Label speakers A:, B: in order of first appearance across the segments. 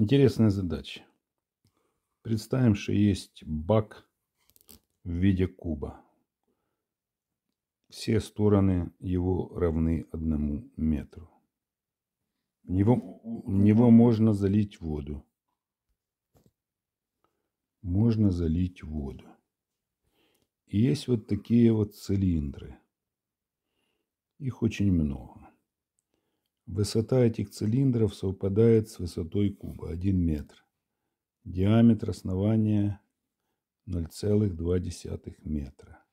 A: Интересная задача. Представим, что есть бак в виде куба. Все стороны его равны одному метру. В него, в него можно залить воду. Можно залить воду. И есть вот такие вот цилиндры. Их очень много. Высота этих цилиндров совпадает с высотой куба 1 метр. Диаметр основания 0,2 метра.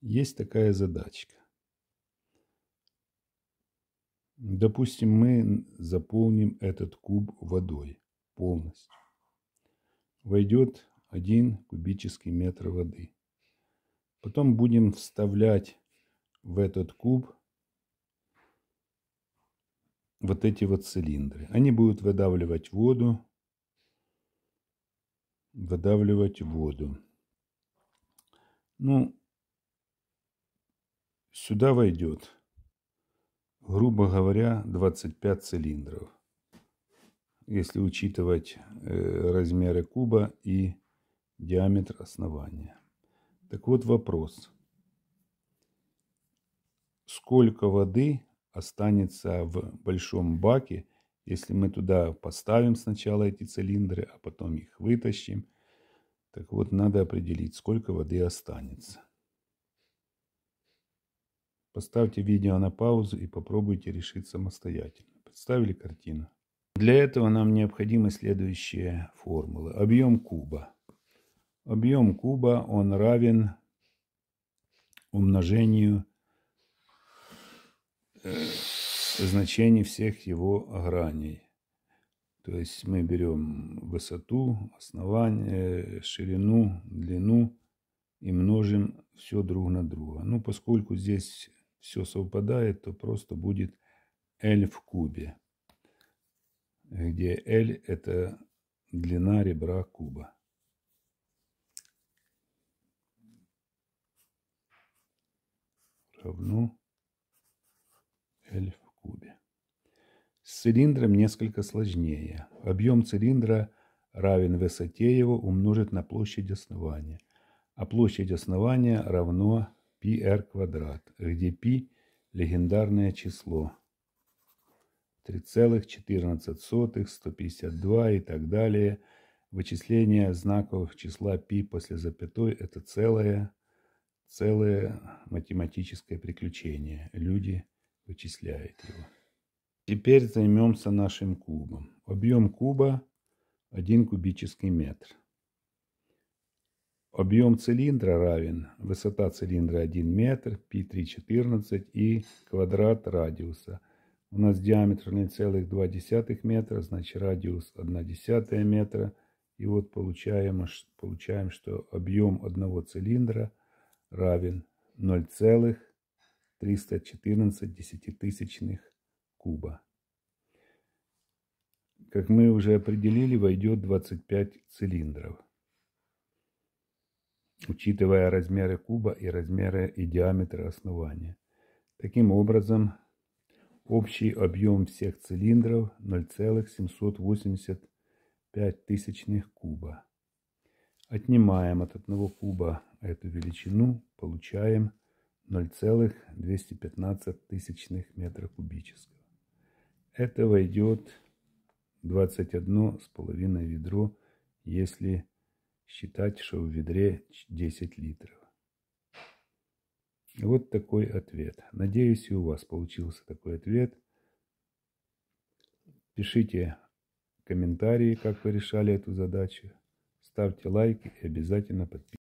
A: Есть такая задачка. Допустим, мы заполним этот куб водой полностью. Войдет 1 кубический метр воды. Потом будем вставлять в этот куб вот эти вот цилиндры. Они будут выдавливать воду, выдавливать воду. Ну, сюда войдет, грубо говоря, 25 цилиндров. Если учитывать э, размеры куба и диаметр основания. Так вот вопрос. Сколько воды останется в большом баке, если мы туда поставим сначала эти цилиндры, а потом их вытащим. Так вот, надо определить, сколько воды останется. Поставьте видео на паузу и попробуйте решить самостоятельно. Представили картину? Для этого нам необходимы следующие формулы. Объем куба. Объем куба, он равен умножению Э, значений всех его граней. То есть мы берем высоту, основание, ширину, длину и множим все друг на друга. Ну, поскольку здесь все совпадает, то просто будет L в кубе, где L – это длина ребра куба. Равно С цилиндром несколько сложнее. Объем цилиндра равен высоте его умножить на площадь основания. А площадь основания равно πr квадрат, где π – легендарное число. 3,14152 и так далее. Вычисление знаковых числа π после запятой – это целое, целое математическое приключение. Люди вычисляют его. Теперь займемся нашим кубом. Объем куба 1 кубический метр. Объем цилиндра равен, высота цилиндра 1 метр, π3,14 и квадрат радиуса. У нас диаметр 0,2 метра, значит радиус 1,1 метра. И вот получаем, получаем, что объем одного цилиндра равен 0,314 куба. Как мы уже определили, войдет 25 цилиндров. Учитывая размеры куба и размеры и диаметры основания. Таким образом, общий объем всех цилиндров 0,785 тысячных куба. Отнимаем от одного куба эту величину, получаем 0,215 тысячных метра кубического. Это войдет 21,5 ведро, если считать, что в ведре 10 литров. Вот такой ответ. Надеюсь, и у вас получился такой ответ. Пишите комментарии, как вы решали эту задачу. Ставьте лайки и обязательно подписывайтесь.